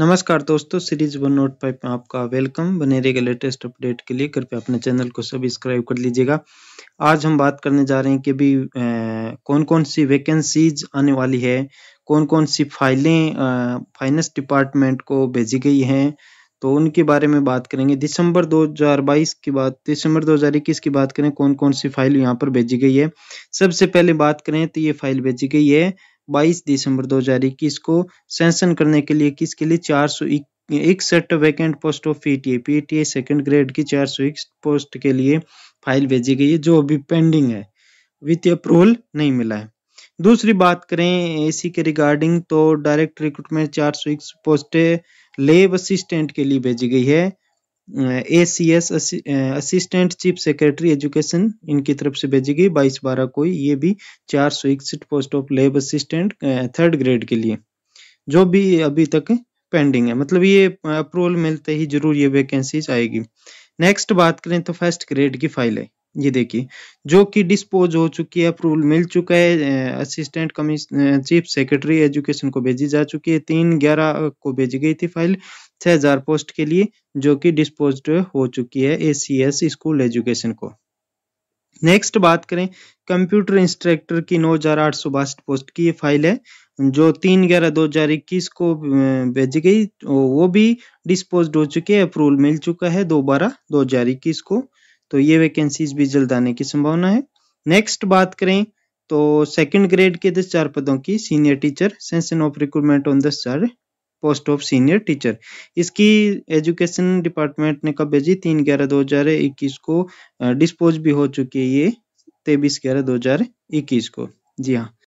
नमस्कार दोस्तों series one note five में आपका वेलकम बने रहेगा लेटेस्ट अपडेट के लिए कृपया अपने चैनल को सब्सक्राइब कर लीजिएगा आज हम बात करने जा रहे हैं कि अभी कौन कौन सी वैकेंसीज आने वाली है कौन कौन सी फाइलें फाइनेंस डिपार्टमेंट को भेजी गई हैं तो उनके बारे में बात करेंगे दिसंबर 2022 की बात दिसंबर 2021 की बात करें कौन कौन सी फाइल यहाँ पर भेजी गई है सबसे पहले बात करें तो ये फाइल भेजी गई है बाईस दिसंबर 2021 को सेंशन करने के लिए किसके लिए चार सौ इकसठ vacant post of PTA PTA second grade की चार सौ पोस्ट के लिए फाइल भेजी गई है जो अभी पेंडिंग है वित्तीय अप्रूवल नहीं मिला है दूसरी बात करें एसी के रिगार्डिंग तो डायरेक्ट रिक्रूटमेंट चार सौ पोस्टें लेब असिस्टेंट के लिए भेजी गई है A C S assistant chief secretary education इनकी तरफ से भेजी गई बाईस बारह को ये भी चार सौ इकसठ post of lab assistant third grade के लिए जो भी अभी तक पेंडिंग है मतलब ये अप्रूवल मिलते ही जरूर ये वैकेंसीज आएगी नेक्स्ट बात करें तो फर्स्ट ग्रेड की फाइल है ये देखिए जो कि डिस्पोज हो चुकी है अप्रूवल मिल चुका है assistant commissioner chief secretary education को भेजी जा चुकी है तीन ग्यारह को भेजी गई थी फाइल 6000 पोस्ट के लिए जो कि डिस्पोज हो चुकी है ए स्कूल एजुकेशन को नेक्स्ट बात करें कंप्यूटर इंस्ट्रक्टर की नौ हजार आठ सौ बासठ पोस्ट की फाइल है जो तीन ग्यारह दो हजार इक्कीस को अं, भेजी गई तो वो भी डिस्पोज हो चुकी है अप्रूवल मिल चुका है दो बारह दो हजार इक्कीस को तो ये वैकेंसीज भी जल्द आने की संभावना है नेक्स्ट बात करें तो सेकंड ग्रेड के दस चार पदों की senior teacher sanction of recruitment on दस चार पोस्ट ऑफ सीनियर टीचर इसकी एजुकेशन डिपार्टमेंट ने कब भेजी तीन ग्यारह दो हजार इक्कीस को डिस्पोज भी हो चुकी है ये तेबिस ग्यारह दो हजार इक्कीस को जी हाँ